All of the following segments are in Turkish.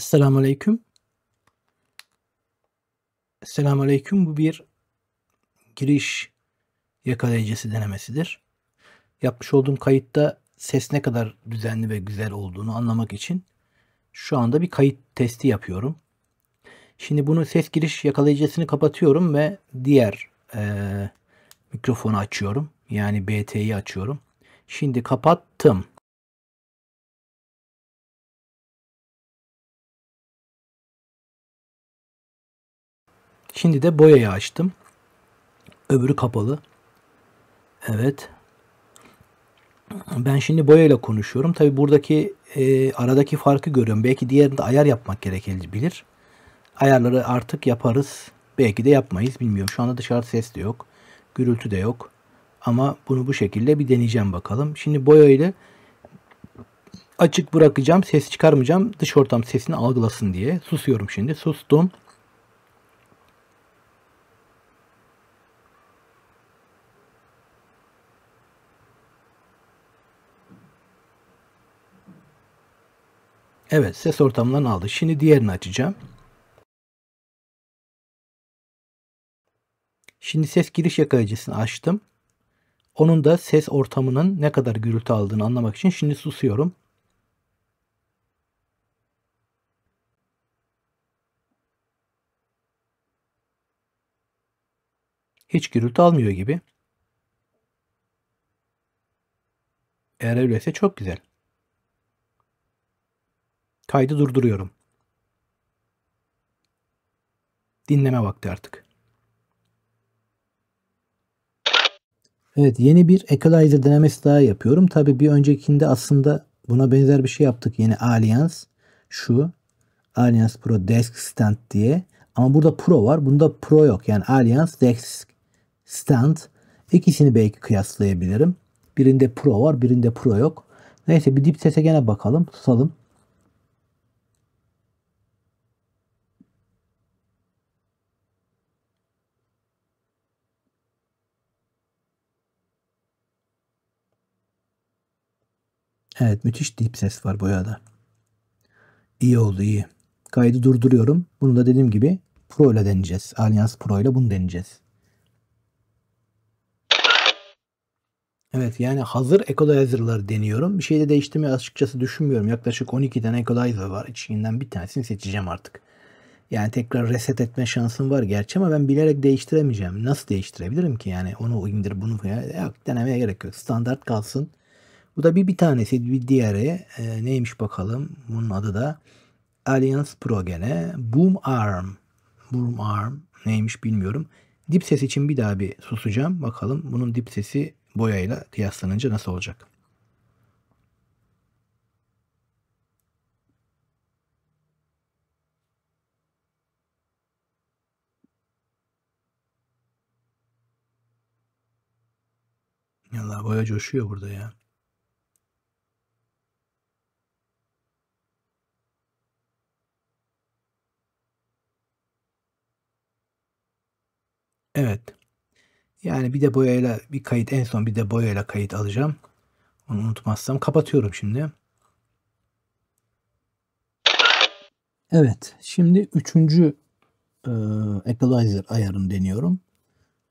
Esselamu Aleyküm. Esselamu Aleyküm bu bir giriş yakalayıcısı denemesidir. Yapmış olduğum kayıtta ses ne kadar düzenli ve güzel olduğunu anlamak için şu anda bir kayıt testi yapıyorum. Şimdi bunu ses giriş yakalayıcısını kapatıyorum ve diğer e, mikrofonu açıyorum. Yani BT'yi açıyorum. Şimdi kapattım. Şimdi de boyayı açtım. Öbürü kapalı. Evet. Ben şimdi boyayla konuşuyorum. Tabi buradaki e, aradaki farkı görüyorum. Belki diğerinde ayar yapmak gerekebilir. Ayarları artık yaparız. Belki de yapmayız. Bilmiyorum. Şu anda dışarı ses de yok. Gürültü de yok. Ama bunu bu şekilde bir deneyeceğim bakalım. Şimdi boyayla açık bırakacağım. Ses çıkarmayacağım. Dış ortam sesini algılasın diye. Susuyorum şimdi. Sustum. Evet ses ortamından aldı. Şimdi diğerini açacağım. Şimdi ses giriş yakalayıcısını açtım. Onun da ses ortamının ne kadar gürültü aldığını anlamak için şimdi susuyorum. Hiç gürültü almıyor gibi. Eğer öyleyse çok güzel. Kaydı durduruyorum. Dinleme vakti artık. Evet yeni bir Equalizer denemesi daha yapıyorum. Tabi bir öncekinde aslında buna benzer bir şey yaptık. Yeni Alliance şu Alliance Pro Desk Stand diye. Ama burada Pro var. Bunda Pro yok. Yani Alliance Desk Stand. İkisini belki kıyaslayabilirim. Birinde Pro var. Birinde Pro yok. Neyse bir dip sese gene bakalım. Tutalım. Evet müthiş deep ses var bu boyada. İyi oldu iyi. Kaydı durduruyorum. Bunu da dediğim gibi Pro ile deneyeceğiz. Alliance Pro ile bunu deneyeceğiz. Evet yani hazır equalizer'ları deniyorum. Bir şeyde değiştirmeyi açıkçası düşünmüyorum. Yaklaşık 12 tane equalizer var. İçinden bir tanesini seçeceğim artık. Yani tekrar reset etme şansım var gerçi ama ben bilerek değiştiremeyeceğim. Nasıl değiştirebilirim ki yani onu indir bunu ya denemeye gerek yok. Standart kalsın. Bu da bir bir tanesi bir diğeri e, neymiş bakalım bunun adı da Alliance Pro gene Boom Arm Boom Arm neymiş bilmiyorum. Dip ses için bir daha bir susacağım. Bakalım bunun dip sesi boyayla kıyaslanınca nasıl olacak? Allah boya coşuyor burada ya. Evet. Yani bir de boyayla bir kayıt en son bir de boyayla kayıt alacağım. Onu unutmazsam kapatıyorum şimdi. Evet. Şimdi üçüncü e, equalizer ayarını deniyorum.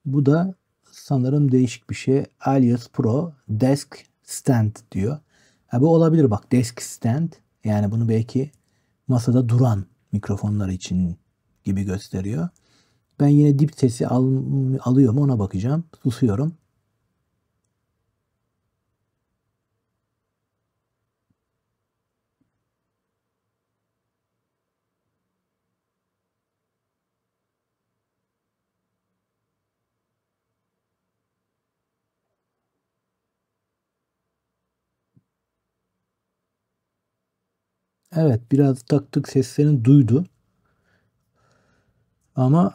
Bu da sanırım değişik bir şey. Alias Pro Desk Stand diyor. Ha, bu olabilir bak. Desk Stand. Yani bunu belki masada duran mikrofonlar için gibi gösteriyor. Ben yine dip sesi al, alıyor mu ona bakacağım. Susuyorum. Evet biraz taktık seslerini duydu. Ama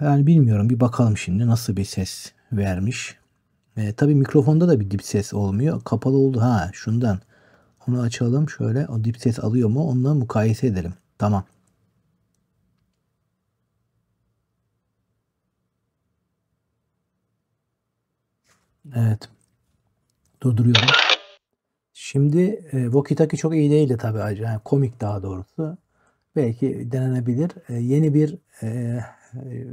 e, yani bilmiyorum bir bakalım şimdi nasıl bir ses vermiş. E, tabii mikrofonda da bir dip ses olmuyor. Kapalı oldu ha şundan. Onu açalım şöyle o dip ses alıyor mu onunla mukayese edelim. Tamam. Evet. Durduruyorum. Şimdi e, Vokitaki çok iyi değildi tabii ayrıca. Yani komik daha doğrusu belki denenebilir. Ee, yeni bir e, e,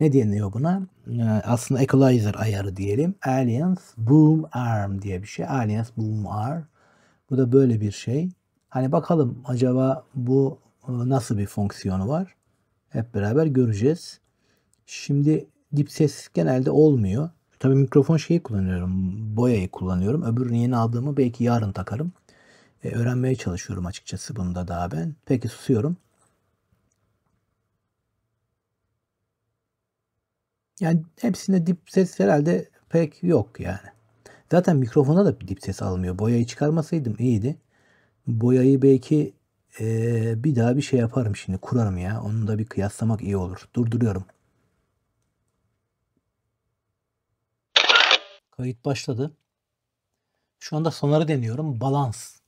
ne deniyor buna? Ee, aslında equalizer ayarı diyelim. Alliance Boom Arm diye bir şey. Alliance Boom Arm. Bu da böyle bir şey. Hani bakalım acaba bu e, nasıl bir fonksiyonu var? Hep beraber göreceğiz. Şimdi dip ses genelde olmuyor. Tabii mikrofon şeyi kullanıyorum. Boyayı kullanıyorum. Öbürünü yeni aldığımı belki yarın takarım e, öğrenmeye çalışıyorum açıkçası bunda daha ben. Peki susuyorum. Yani hepsinde dip ses herhalde pek yok yani. Zaten mikrofona da dip ses almıyor. Boyayı çıkarmasaydım iyiydi. Boyayı belki ee, bir daha bir şey yaparım şimdi. Kurarım ya. Onu da bir kıyaslamak iyi olur. Durduruyorum. Kayıt başladı. Şu anda sonarı deniyorum. Balans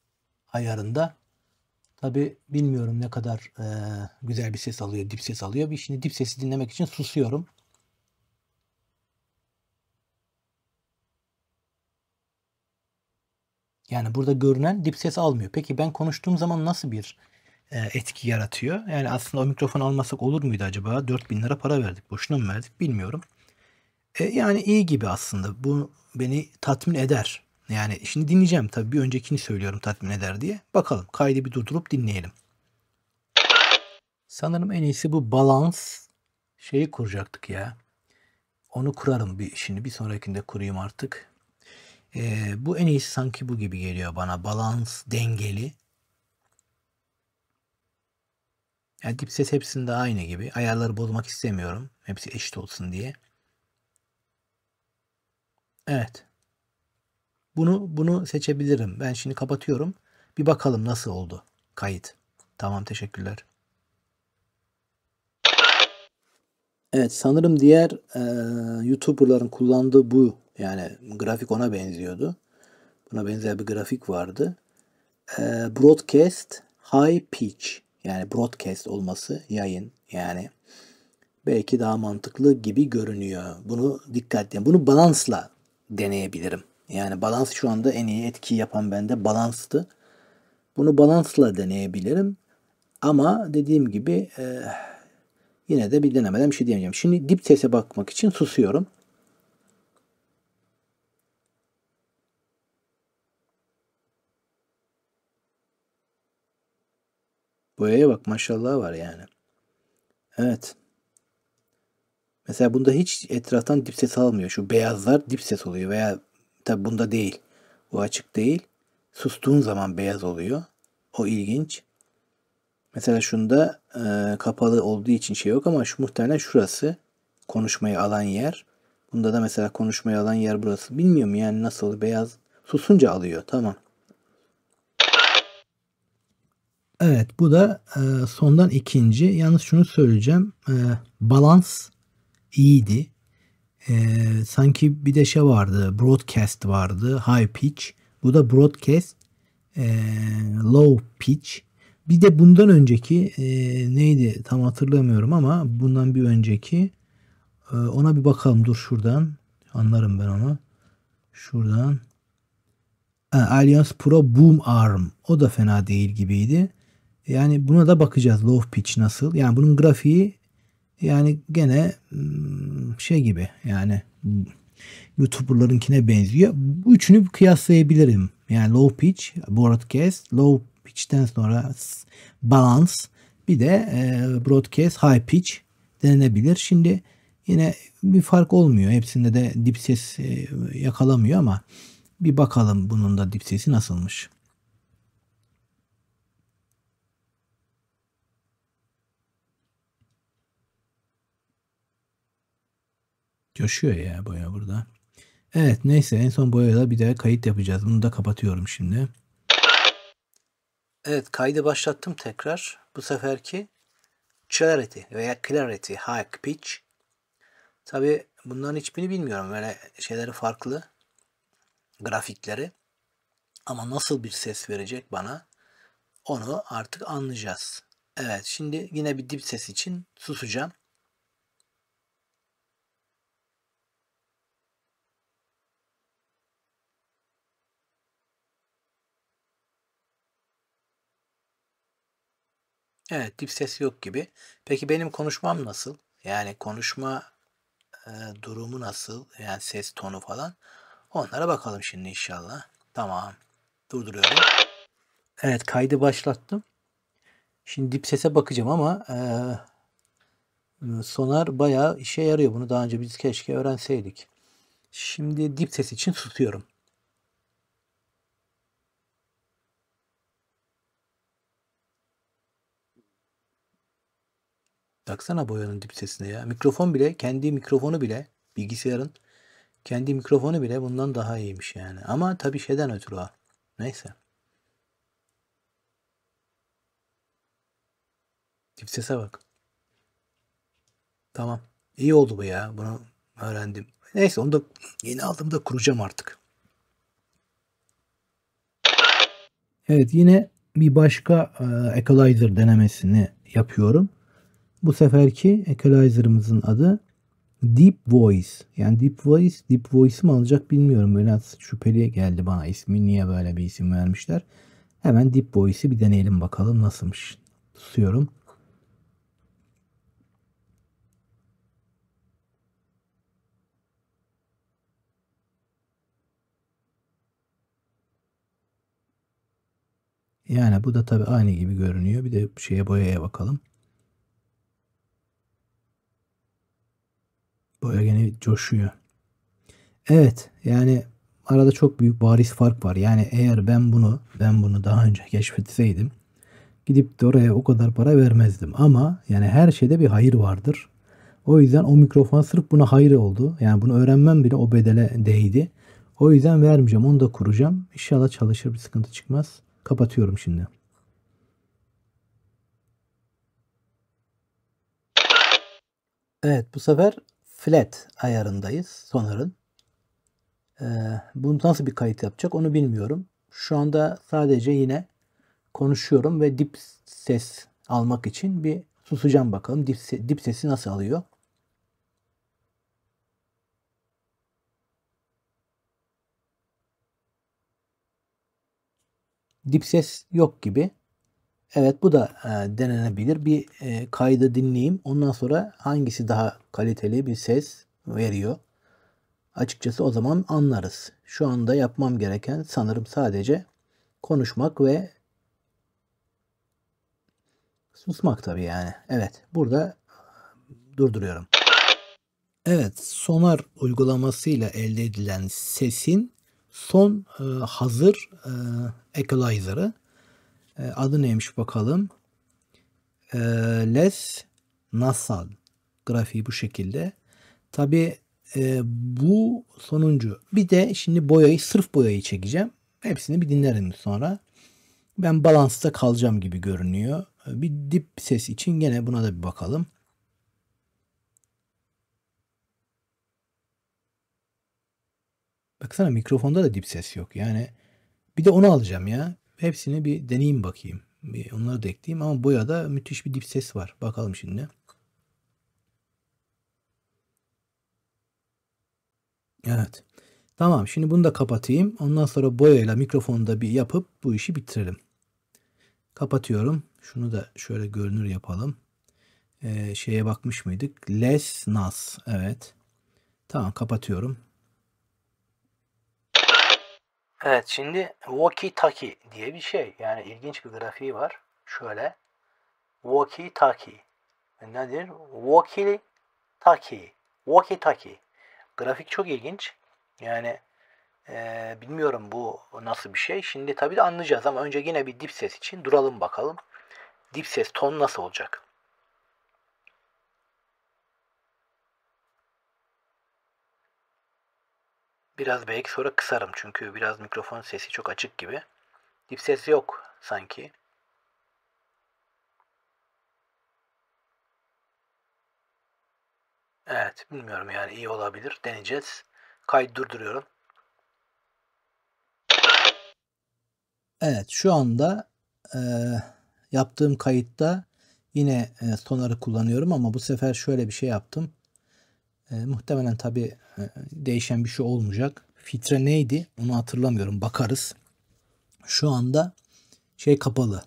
ayarında. Tabi bilmiyorum ne kadar e, güzel bir ses alıyor, dip ses alıyor. Bir şimdi dip sesi dinlemek için susuyorum. Yani burada görünen dip ses almıyor. Peki ben konuştuğum zaman nasıl bir e, etki yaratıyor? Yani aslında o mikrofon almasak olur muydu acaba? 4000 lira para verdik. Boşuna mı verdik bilmiyorum. E, yani iyi gibi aslında. Bu beni tatmin eder. Yani şimdi dinleyeceğim tabii bir öncekini söylüyorum tatmin eder diye. Bakalım kaydı bir durdurup dinleyelim. Sanırım en iyisi bu balans şeyi kuracaktık ya. Onu kurarım bir şimdi bir sonrakinde kurayım artık. Ee, bu en iyisi sanki bu gibi geliyor bana. Balans, dengeli. Yani dip ses hepsinde aynı gibi. Ayarları bozmak istemiyorum. Hepsi eşit olsun diye. Evet. Bunu bunu seçebilirim. Ben şimdi kapatıyorum. Bir bakalım nasıl oldu kayıt. Tamam teşekkürler. Evet sanırım diğer e, YouTuber'ların kullandığı bu yani grafik ona benziyordu. Buna benzer bir grafik vardı. E, broadcast high pitch yani broadcast olması yayın yani belki daha mantıklı gibi görünüyor. Bunu dikkatli, bunu balansla deneyebilirim. Yani balans şu anda en iyi etki yapan bende balanstı. Bunu balansla deneyebilirim. Ama dediğim gibi e, yine de bir denemeden bir şey diyemeyeceğim. Şimdi dip sese bakmak için susuyorum. Boyaya bak maşallah var yani. Evet. Mesela bunda hiç etraftan dip ses almıyor. Şu beyazlar dip ses oluyor veya Tabi bunda değil. Bu açık değil. Sustuğun zaman beyaz oluyor. O ilginç. Mesela şunda e, kapalı olduğu için şey yok ama şu muhtemelen şurası konuşmayı alan yer. Bunda da mesela konuşmayı alan yer burası. Bilmiyorum yani nasıl beyaz susunca alıyor. Tamam. Evet bu da e, sondan ikinci. Yalnız şunu söyleyeceğim. E, balans iyiydi. E, sanki bir de şey vardı. Broadcast vardı. High pitch. Bu da broadcast. E, low pitch. Bir de bundan önceki e, neydi tam hatırlamıyorum ama bundan bir önceki e, ona bir bakalım. Dur şuradan. Anlarım ben onu. Şuradan. E, Alliance Pro Boom Arm. O da fena değil gibiydi. Yani buna da bakacağız. Low pitch nasıl? Yani bunun grafiği yani gene şey gibi yani YouTuber'larınkine benziyor. Bu üçünü kıyaslayabilirim. Yani low pitch, broadcast, low pitch'ten sonra balance bir de broadcast, high pitch denenebilir. Şimdi yine bir fark olmuyor. Hepsinde de dip ses yakalamıyor ama bir bakalım bunun da dip sesi nasılmış. Coşuyor ya boya burada. Evet neyse en son boyada bir daha kayıt yapacağız. Bunu da kapatıyorum şimdi. Evet kaydı başlattım tekrar. Bu seferki Clarity veya Clarity High Pitch. Tabi bunların hiçbirini bilmiyorum. Böyle şeyleri farklı. Grafikleri. Ama nasıl bir ses verecek bana onu artık anlayacağız. Evet şimdi yine bir dip ses için susacağım. Evet dip ses yok gibi. Peki benim konuşmam nasıl? Yani konuşma e, durumu nasıl? Yani ses tonu falan. Onlara bakalım şimdi inşallah. Tamam. Durduruyorum. Evet kaydı başlattım. Şimdi dip sese bakacağım ama e, sonar bayağı işe yarıyor. Bunu daha önce biz keşke öğrenseydik. Şimdi dip ses için susuyorum. Baksana boyanın dip sesine ya. Mikrofon bile kendi mikrofonu bile bilgisayarın kendi mikrofonu bile bundan daha iyiymiş yani. Ama tabi şeyden ötürü ha Neyse. Dip sese bak. Tamam. İyi oldu bu ya. Bunu öğrendim. Neyse onu da yeni aldığımda kuracağım artık. Evet yine bir başka e, Equalizer denemesini yapıyorum. Bu seferki equalizer'ımızın adı Deep Voice. Yani Deep Voice, Deep Voice mı alacak bilmiyorum. Biraz şüpheli geldi bana ismi. Niye böyle bir isim vermişler? Hemen Deep Voice'i bir deneyelim bakalım nasılmış. Tutuyorum. Yani bu da tabii aynı gibi görünüyor. Bir de şeye boyaya bakalım. Böyle gene coşuyor. Evet yani arada çok büyük bariz fark var. Yani eğer ben bunu ben bunu daha önce keşfetseydim gidip de oraya o kadar para vermezdim. Ama yani her şeyde bir hayır vardır. O yüzden o mikrofon sırf buna hayır oldu. Yani bunu öğrenmem bile o bedele değdi. O yüzden vermeyeceğim. Onu da kuracağım. İnşallah çalışır bir sıkıntı çıkmaz. Kapatıyorum şimdi. Evet bu sefer flat ayarındayız Sonar'ın. Ee, bunu nasıl bir kayıt yapacak onu bilmiyorum. Şu anda sadece yine konuşuyorum ve dip ses almak için bir susacağım bakalım. Dip, dip sesi nasıl alıyor? Dip ses yok gibi. Evet bu da e, denenebilir. Bir e, kaydı dinleyeyim. Ondan sonra hangisi daha kaliteli bir ses veriyor. Açıkçası o zaman anlarız. Şu anda yapmam gereken sanırım sadece konuşmak ve susmak tabii yani. Evet burada durduruyorum. Evet sonar uygulamasıyla elde edilen sesin son e, hazır e, equalizer'ı ee, adı neymiş bakalım. Ee, Les Nasal grafiği bu şekilde. Tabi e, bu sonuncu. Bir de şimdi boyayı sırf boyayı çekeceğim. Hepsini bir dinlerim sonra. Ben balansta kalacağım gibi görünüyor. Ee, bir dip ses için gene buna da bir bakalım. Baksana mikrofonda da dip ses yok. Yani bir de onu alacağım ya. Hepsini bir deneyeyim bakayım. Bir onları da ekleyeyim ama boyada müthiş bir dip ses var. Bakalım şimdi. Evet. Tamam şimdi bunu da kapatayım. Ondan sonra boyayla mikrofonu da bir yapıp bu işi bitirelim. Kapatıyorum. Şunu da şöyle görünür yapalım. Ee, şeye bakmış mıydık? Les Nas. Evet. Tamam kapatıyorum. Evet şimdi walkie-talkie diye bir şey. Yani ilginç bir grafiği var. Şöyle. Walkie-talkie. Nedir? Walkie-talkie. Walkie-talkie. Grafik çok ilginç. Yani e, bilmiyorum bu nasıl bir şey. Şimdi tabii de anlayacağız ama önce yine bir dip ses için duralım bakalım. Dip ses ton nasıl olacak? Biraz belki sonra kısarım çünkü biraz mikrofon sesi çok açık gibi. Dip ses yok sanki. Evet bilmiyorum yani iyi olabilir. Deneyeceğiz. Kayıt durduruyorum. Evet şu anda e, yaptığım kayıtta yine e, sonarı kullanıyorum ama bu sefer şöyle bir şey yaptım. E, muhtemelen tabii e, değişen bir şey olmayacak. Filtre neydi onu hatırlamıyorum bakarız. Şu anda şey kapalı.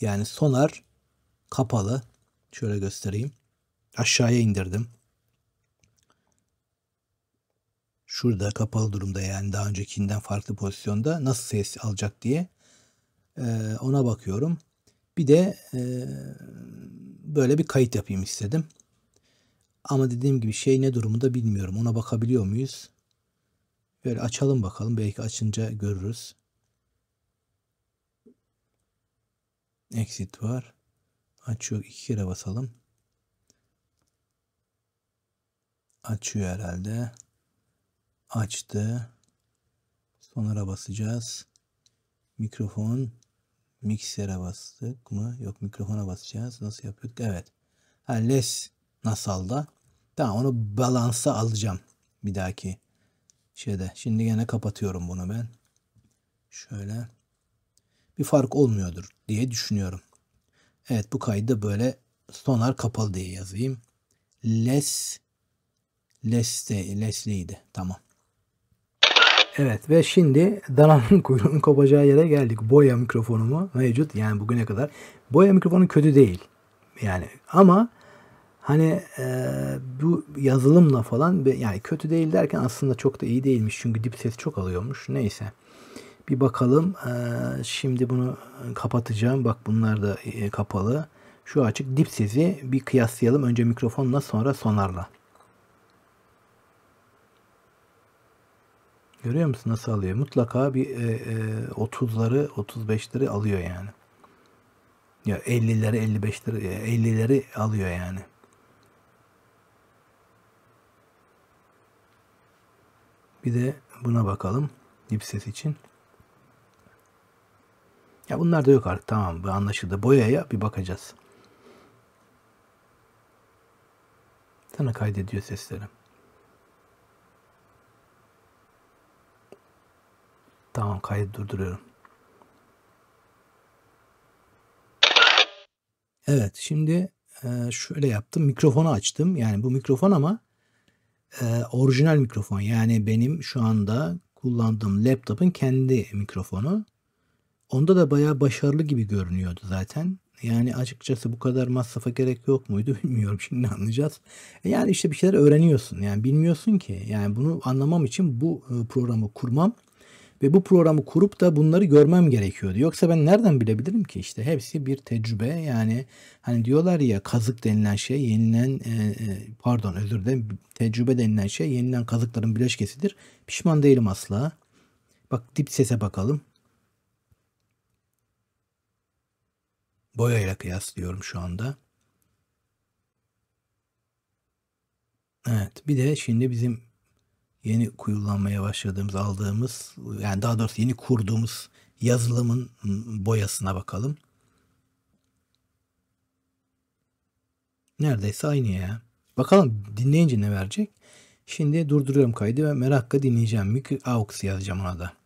Yani sonar kapalı. Şöyle göstereyim. Aşağıya indirdim. Şurada kapalı durumda yani daha öncekinden farklı pozisyonda nasıl ses alacak diye ee, ona bakıyorum. Bir de e, böyle bir kayıt yapayım istedim. Ama dediğim gibi şey ne durumunda bilmiyorum. Ona bakabiliyor muyuz? Böyle açalım bakalım. Belki açınca görürüz. Exit var. Açıyor. iki kere basalım. Açıyor herhalde. Açtı. Sonra basacağız. Mikrofon. Miksere bastık mı? Yok mikrofona basacağız. Nasıl yapıyorduk? Evet. Ha, les Nasal'da. Tamam onu balansa alacağım bir dahaki şeyde. Şimdi gene kapatıyorum bunu ben. Şöyle bir fark olmuyordur diye düşünüyorum. Evet bu kaydı böyle sonar kapalı diye yazayım. less Leste, lessliydi Tamam. Evet ve şimdi dananın kuyruğunun kopacağı yere geldik. Boya mikrofonumu mevcut. Yani bugüne kadar. Boya mikrofonu kötü değil. Yani ama Hani e, bu yazılımla falan yani kötü değil derken aslında çok da iyi değilmiş. Çünkü dip ses çok alıyormuş. Neyse. Bir bakalım. E, şimdi bunu kapatacağım. Bak bunlar da e, kapalı. Şu açık dip sesi bir kıyaslayalım. Önce mikrofonla sonra sonarla. Görüyor musun nasıl alıyor? Mutlaka bir e, e, 30'ları 35'leri alıyor yani. Ya 50'leri 55'leri 50'leri e, alıyor yani. Bir de buna bakalım. Dipset için. Ya bunlar da yok artık. Tamam bu anlaşıldı. Boyaya bir bakacağız. Sana kaydediyor sesleri. Tamam kaydı durduruyorum. Evet şimdi e, şöyle yaptım. Mikrofonu açtım. Yani bu mikrofon ama e, orijinal mikrofon yani benim şu anda kullandığım laptop'un kendi mikrofonu. Onda da bayağı başarılı gibi görünüyordu zaten. Yani açıkçası bu kadar masrafa gerek yok muydu bilmiyorum şimdi anlayacağız. E, yani işte bir şeyler öğreniyorsun yani bilmiyorsun ki. Yani bunu anlamam için bu e, programı kurmam ve bu programı kurup da bunları görmem gerekiyordu. Yoksa ben nereden bilebilirim ki işte hepsi bir tecrübe yani hani diyorlar ya kazık denilen şey yenilen e, e pardon özür dilerim tecrübe denilen şey yenilen kazıkların bileşkesidir. Pişman değilim asla. Bak dip sese bakalım. Boyayla kıyaslıyorum şu anda. Evet bir de şimdi bizim yeni kullanmaya başladığımız, aldığımız, yani daha doğrusu yeni kurduğumuz yazılımın boyasına bakalım. Neredeyse aynı ya. Bakalım dinleyince ne verecek? Şimdi durduruyorum kaydı ve merakla dinleyeceğim. Mikro AUX yazacağım ona da.